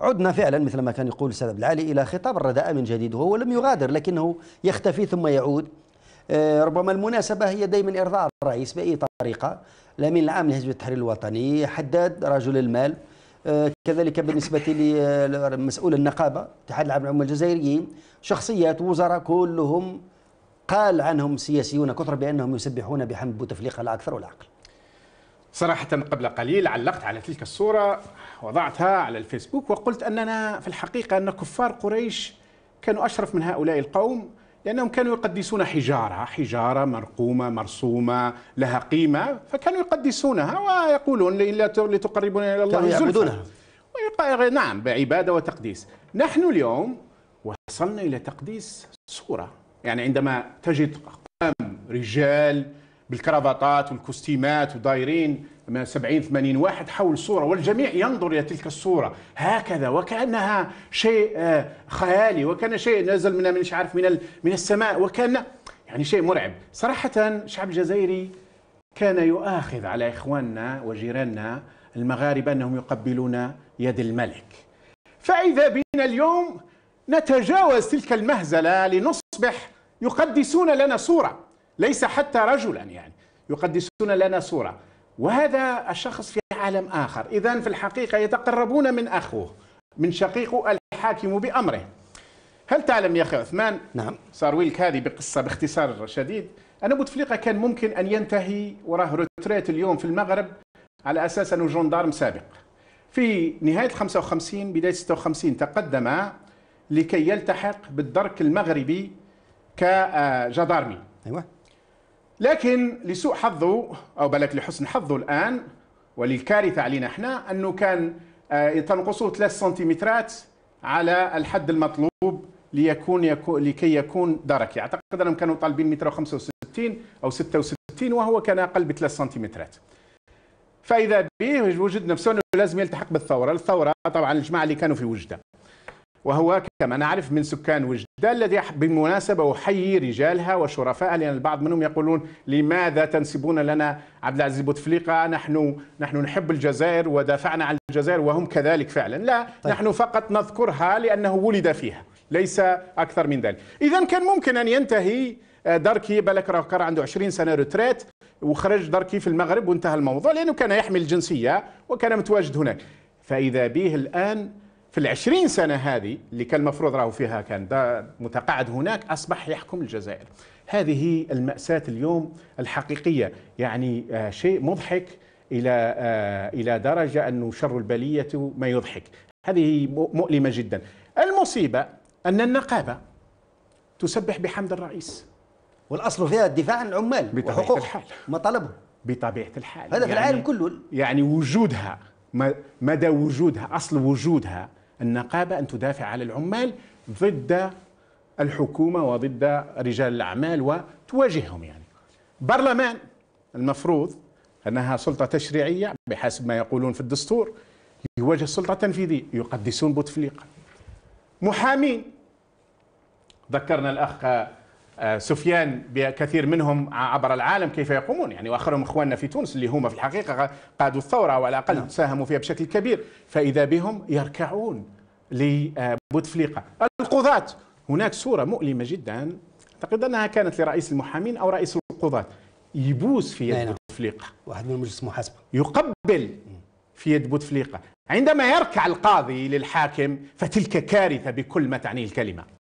عدنا فعلا مثل ما كان يقول السيد عبد العالي الى خطاب الرداء من جديد وهو لم يغادر لكنه يختفي ثم يعود آه، ربما المناسبه هي دائما ارضاء الرئيس باي طريقه الامين العام لحزب التحرير الوطني حداد رجل المال آه، كذلك بالنسبة لمسؤول آه، النقابة اتحاد العام العموم الجزائريين شخصيات وزراء كلهم قال عنهم سياسيون كثر بأنهم يسبحون بحمد بوتفليقة لا أكثر ولا أقل صراحة قبل قليل علقت على تلك الصورة وضعتها على الفيسبوك وقلت أننا في الحقيقة أن كفار قريش كانوا أشرف من هؤلاء القوم لأنهم كانوا يقدسون حجارة حجارة مرقومة مرسومة لها قيمة فكانوا يقدسونها ويقولون لتقربنا إلى الله يعبدونها نعم بعبادة وتقديس نحن اليوم وصلنا إلى تقديس صورة يعني عندما تجد رجال بالكرافطات والكوستيمات ودايرين 70 80 واحد حول صوره والجميع ينظر الى تلك الصوره هكذا وكانها شيء آه، خيالي وكان شيء نزل من مش عارف من من السماء وكان يعني شيء مرعب صراحه الشعب الجزائري كان يؤاخذ على اخواننا وجيراننا المغاربه انهم يقبلون يد الملك فاذا بنا اليوم نتجاوز تلك المهزله لنصبح يقدسون لنا صوره ليس حتى رجلا يعني يقدسون لنا صورة وهذا الشخص في عالم آخر إذا في الحقيقة يتقربون من أخوه من شقيقه الحاكم بأمره هل تعلم يا أخي عثمان نعم سارويلك هذه بقصة باختصار شديد أن بوتفليقة كان ممكن أن ينتهي وراه روتريت اليوم في المغرب على أساس أنه جندارم سابق في نهاية 55 بداية 56 تقدم لكي يلتحق بالدرك المغربي كجدارمي أيوة لكن لسوء حظه او بلك لحسن حظه الان وللكارثه علينا احنا انه كان آه، تنقصه 3 سنتيمترات على الحد المطلوب ليكون, يكون لكي يكون دركي اعتقد انهم كانوا طالبين متر 65 او 66 وهو كان اقل ب 3 سنتيمترات فاذا به وجد نفسه انه لازم يلتحق بالثوره الثوره طبعا الجماعه اللي كانوا في وجده وهو كما نعرف من سكان وجدة الذي بالمناسبة أحيي رجالها وشرفائها لأن البعض منهم يقولون لماذا تنسبون لنا عبد العزيز بوتفليقة نحن نحن نحب الجزائر ودافعنا عن الجزائر وهم كذلك فعلا لا طيب. نحن فقط نذكرها لأنه ولد فيها ليس أكثر من ذلك إذا كان ممكن أن ينتهي آه، دركي بالك راكر كان عنده 20 سنه روتريت وخرج دركي في المغرب وانتهى الموضوع لانه كان يحمل الجنسيه وكان متواجد هناك فاذا به الان في العشرين سنة هذه اللي كان المفروض راهو فيها كان متقاعد هناك أصبح يحكم الجزائر هذه المأساة اليوم الحقيقية يعني آه، شيء مضحك إلى آه، إلى درجة أنه شر البلية ما يضحك هذه مؤلمة جدا المصيبة أن النقابة تسبح بحمد الرئيس والأصل فيها الدفاع عن العمال وحقوق الحال مطالبهم بطبيعة الحال هذا يعني في العالم يعني كله يعني وجودها مدى وجودها اصل وجودها النقابة أن تدافع على العمال ضد الحكومة وضد رجال الأعمال وتواجههم يعني برلمان المفروض أنها سلطة تشريعية بحسب ما يقولون في الدستور يواجه السلطة التنفيذية يقدسون بوتفليقة محامين ذكرنا الأخ آه، سفيان بكثير منهم عبر العالم كيف يقومون يعني واخرهم اخواننا في تونس اللي هما في الحقيقه قادوا الثوره وعلى الاقل نعم. ساهموا فيها بشكل كبير فاذا بهم يركعون لبوتفليقه آه، القضاة هناك صوره مؤلمه جدا اعتقد انها كانت لرئيس المحامين او رئيس القضاة يبوس في يد نعم. بوتفليقه واحد من مجلس المحاسبه يقبل في يد بوتفليقه عندما يركع القاضي للحاكم فتلك كارثه بكل ما تعنيه الكلمه